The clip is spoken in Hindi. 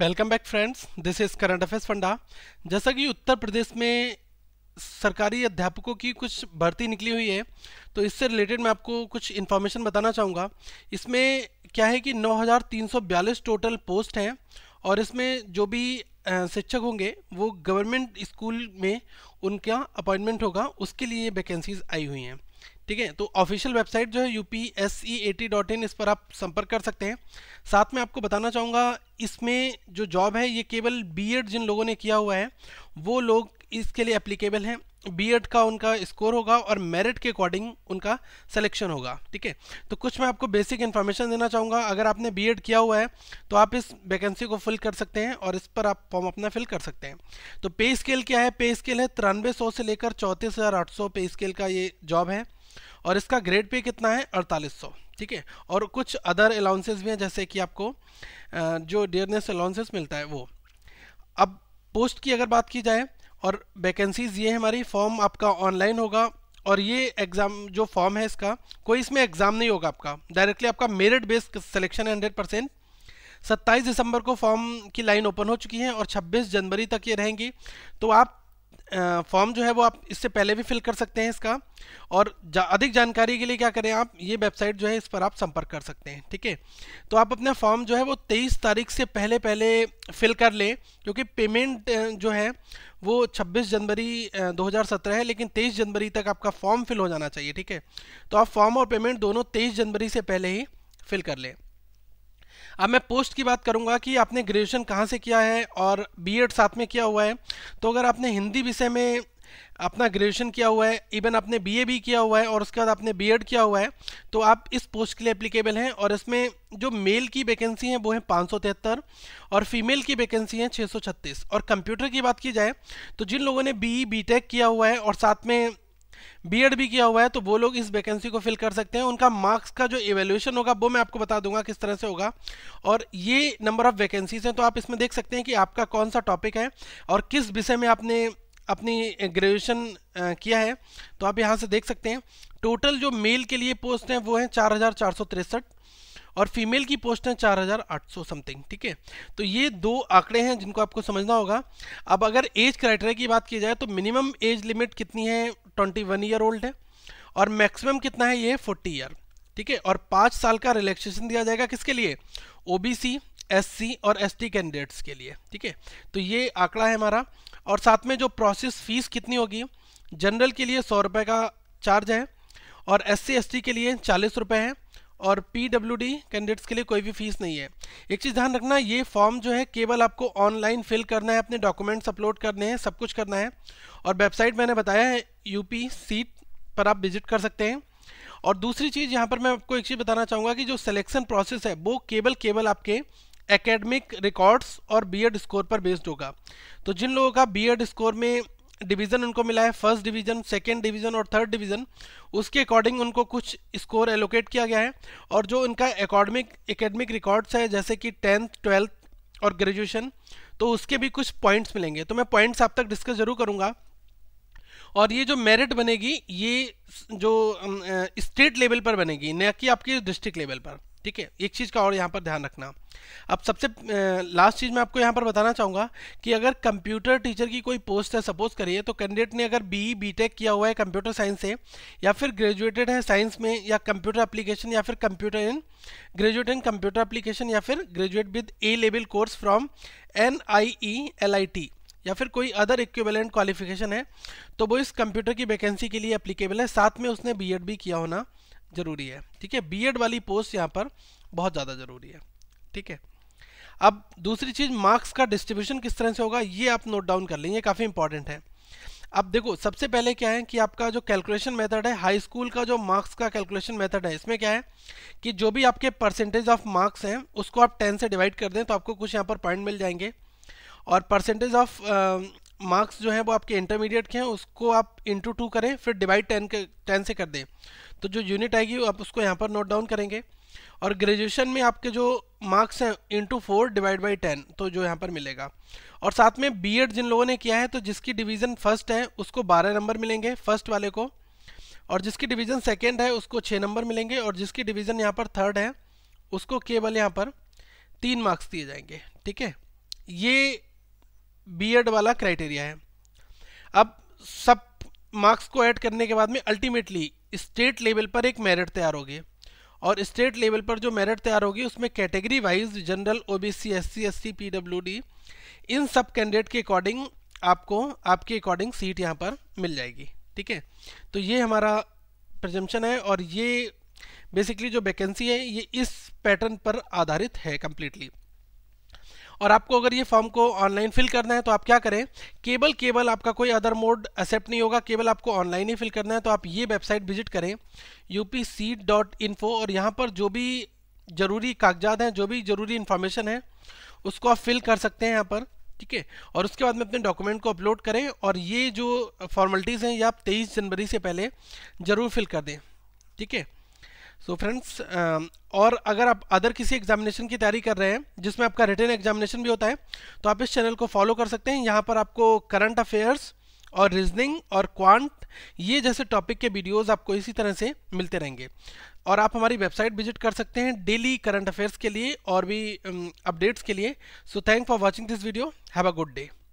welcome back friends this is current affairs फंडा जैसा कि उत्तर प्रदेश में सरकारी अध्यापकों की कुछ भर्ती निकली हुई है तो इससे रिलेटेड मैं आपको कुछ इन्फॉर्मेशन बताना चाहूँगा इसमें क्या है कि 9,342 टोटल पोस्ट हैं और इसमें जो भी शिक्षक होंगे वो गवर्नमेंट स्कूल में उनका अपॉइंटमेंट होगा उसके लिए वैकेंसीज आई हुई हैं ठीक है तो ऑफिशियल वेबसाइट जो है U P T dot in इस पर आप संपर्क कर सकते हैं साथ में आपको बताना चाहूँगा इसमें जो जॉब है ये केवल बी एड जिन लोगों ने किया हुआ है वो लोग इसके लिए एप्लीकेबल हैं बी एड का उनका स्कोर होगा और मेरिट के अकॉर्डिंग उनका सिलेक्शन होगा ठीक है तो कुछ मैं आपको बेसिक इन्फॉर्मेशन देना चाहूँगा अगर आपने बी एड किया हुआ है तो आप इस वैकेंसी को फिल कर सकते हैं और इस पर आप फॉर्म अपना फिल कर सकते हैं तो पे स्केल क्या है पे स्केल है तिरानवे से लेकर चौंतीस पे स्केल का ये जॉब है और इसका ग्रेड पे कितना है अड़तालीस ठीक है और कुछ अदर अलाउंसेस भी हैं जैसे कि आपको जो डियरनेस अलाउंसेस मिलता है वो अब पोस्ट की अगर बात की जाए और वैकेंसीज़ ये हमारी फॉर्म आपका ऑनलाइन होगा और ये एग्ज़ाम जो फॉर्म है इसका कोई इसमें एग्ज़ाम नहीं होगा आपका डायरेक्टली आपका मेरिट बेस्ड सिलेक्शन है हंड्रेड परसेंट सत्ताईस दिसंबर को फॉर्म की लाइन ओपन हो चुकी है और 26 जनवरी तक ये रहेंगी तो आप फॉर्म जो है वो आप इससे पहले भी फिल कर सकते हैं इसका और जा, अधिक जानकारी के लिए क्या करें आप ये वेबसाइट जो है इस पर आप संपर्क कर सकते हैं ठीक है तो आप अपना फॉर्म जो है वो 23 तारीख से पहले पहले फिल कर लें क्योंकि पेमेंट जो है वो 26 जनवरी 2017 है लेकिन 23 जनवरी तक आपका फॉर्म फिल हो जाना चाहिए ठीक है तो आप फॉर्म और पेमेंट दोनों तेईस जनवरी से पहले ही फिल कर लें अब मैं पोस्ट की बात करूँगा कि आपने ग्रेजुएशन कहाँ से किया है और बीएड साथ में किया हुआ है तो अगर आपने हिंदी विषय में अपना ग्रेजुएशन किया हुआ है इवन आपने बीए भी किया हुआ है और उसके बाद आपने बीएड किया हुआ है तो आप इस पोस्ट के लिए एप्लीकेबल हैं और इसमें जो मेल की वैकेंसी है वो है पाँच और फीमेल की वैकेंसी है 636 और कंप्यूटर की बात की जाए तो जिन लोगों ने बीई बीटेक e, किया हुआ है और साथ में बीएड भी किया हुआ है तो वो लोग इस वैकेंसी को फिल कर सकते हैं उनका मार्क्स का जो इवेल्यूशन होगा वो मैं आपको बता दूंगा किस तरह से होगा और ये नंबर ऑफ वैकेंसीज हैं तो आप इसमें देख सकते हैं कि आपका कौन सा टॉपिक है और किस विषय में आपने अपनी ग्रेजुएशन किया है तो आप यहाँ से देख सकते हैं टोटल जो मेल के लिए पोस्ट हैं वो हैं चार और फीमेल की पोस्ट है सौ समथिंग ठीक है तो ये दो आंकड़े हैं जिनको आपको समझना होगा अब अगर एज क्राइटेरिया की बात की जाए तो मिनिमम एज लिमिट कितनी है ट्वेंटी वन ईयर ओल्ड है और मैक्सिमम कितना है ये फोर्टी ईयर ठीक है और पाँच साल का रिलैक्सेशन दिया जाएगा किसके लिए ओ एससी और एस कैंडिडेट्स के लिए ठीक है तो ये आंकड़ा है हमारा और साथ में जो प्रोसेस फीस कितनी होगी जनरल के लिए सौ रुपये का चार्ज है और एस सी के लिए चालीस रुपये है और पी डब्ल्यू डी कैंडिडेट्स के लिए कोई भी फीस नहीं है एक चीज़ ध्यान रखना ये फॉर्म जो है केवल आपको ऑनलाइन फिल करना है अपने डॉक्यूमेंट्स अपलोड करने हैं सब कुछ करना है और वेबसाइट मैंने बताया है यूपी सीट पर आप विजिट कर सकते हैं और दूसरी चीज़ यहाँ पर मैं आपको एक चीज़ बताना चाहूँगा कि जो सिलेक्शन प्रोसेस है वो केवल केवल आपके एकेडमिक रिकॉर्ड्स और बीएड स्कोर पर बेस्ड होगा तो जिन लोगों का बीएड स्कोर में डिवीजन उनको मिला है फर्स्ट डिवीजन सेकेंड डिवीजन और थर्ड डिवीजन उसके अकॉर्डिंग उनको कुछ स्कोर एलोकेट किया गया है और जो उनका एकेडमिक एकेडमिक रिकॉर्ड्स है जैसे कि टेंथ ट्वेल्थ और ग्रेजुएशन तो उसके भी कुछ पॉइंट्स मिलेंगे तो मैं पॉइंट्स आप तक डिस्कस जरूर करूँगा और ये जो मेरिट बनेगी ये जो स्टेट लेवल पर बनेगी न कि आपके डिस्ट्रिक्ट लेवल पर ठीक है एक चीज़ का और यहाँ पर ध्यान रखना अब सबसे लास्ट चीज़ मैं आपको यहाँ पर बताना चाहूँगा कि अगर कंप्यूटर टीचर की कोई पोस्ट है सपोज करिए तो कैंडिडेट ने अगर बी बी टेक किया हुआ है कंप्यूटर साइंस से या फिर ग्रेजुएटेड है साइंस में या कंप्यूटर एप्लीकेशन या फिर computer in graduate in computer application या फिर graduate with A level course from N I E L I T या फिर कोई अदर इक्विवेलेंट क्वालिफिकेशन है तो वो इस कंप्यूटर की वैकेंसी के लिए अप्लीकेबल है साथ में उसने बी भी किया होना ज़रूरी है ठीक है एड वाली पोस्ट यहाँ पर बहुत ज़्यादा ज़रूरी है ठीक है अब दूसरी चीज़ मार्क्स का डिस्ट्रीब्यूशन किस तरह से होगा ये आप नोट डाउन कर लेंगे काफ़ी इंपॉर्टेंट है अब देखो सबसे पहले क्या है कि आपका जो कैलकुलेशन मेथड है हाई स्कूल का जो मार्क्स का कैलकुलेशन मेथड है इसमें क्या है कि जो भी आपके परसेंटेज ऑफ मार्क्स हैं उसको आप टेन से डिवाइड कर दें तो आपको कुछ यहाँ पर पॉइंट मिल जाएंगे और परसेंटेज ऑफ मार्क्स जो हैं वो आपके इंटरमीडिएट के हैं उसको आप इंटू टू करें फिर डिवाइड टेन के टेन से कर दें तो जो यूनिट आएगी आप उसको यहाँ पर नोट डाउन करेंगे और ग्रेजुएशन में आपके जो मार्क्स हैं into four divide by ten तो जो यहाँ पर मिलेगा और साथ में बी जिन लोगों ने किया है तो जिसकी डिवीज़न फर्स्ट है उसको बारह नंबर मिलेंगे फर्स्ट वाले को और जिसकी डिवीज़न सेकेंड है उसको छः नंबर मिलेंगे और जिसकी डिवीज़न यहाँ पर थर्ड है उसको केवल यहाँ पर तीन मार्क्स दिए जाएंगे ठीक है ये बीएड वाला क्राइटेरिया है अब सब मार्क्स को ऐड करने के बाद में अल्टीमेटली स्टेट लेवल पर एक मेरिट तैयार होगी और स्टेट लेवल पर जो मेरिट तैयार होगी उसमें category wise general O B C C S S C P W D इन सब कैंडिडेट के अकॉर्डिंग आपको आपके अकॉर्डिंग सीट यहाँ पर मिल जाएगी ठीक है तो ये हमारा प्रजम्पन है और ये बेसिकली जो वैकेंसी है ये इस पैटर्न पर आधारित है कम्प्लीटली और आपको अगर ये फॉर्म को ऑनलाइन फिल करना है तो आप क्या करें केवल केवल आपका कोई अदर मोड एक्सेप्ट नहीं होगा केवल आपको ऑनलाइन ही फिल करना है तो आप ये वेबसाइट विजिट करें upc.info और यहाँ पर जो भी ज़रूरी कागजात हैं जो भी ज़रूरी इन्फॉर्मेशन है उसको आप फिल कर सकते हैं यहाँ पर ठीक है और उसके बाद में अपने डॉक्यूमेंट को अपलोड करें और ये जो फॉर्मेलिटीज़ हैं ये आप तेईस जनवरी से पहले ज़रूर फिल कर दें ठीक है सो फ्रेंड्स um, और अगर आप अदर किसी एग्जामिनेशन की तैयारी कर रहे हैं जिसमें आपका रिटर्न एग्जामिनेशन भी होता है तो आप इस चैनल को फॉलो कर सकते हैं यहाँ पर आपको करंट अफेयर्स और रीजनिंग और क्वांट ये जैसे टॉपिक के वीडियोस आपको इसी तरह से मिलते रहेंगे और आप हमारी वेबसाइट विजिट कर सकते हैं डेली करंट अफेयर्स के लिए और भी अपडेट्स um, के लिए so thank for watching this video have a good day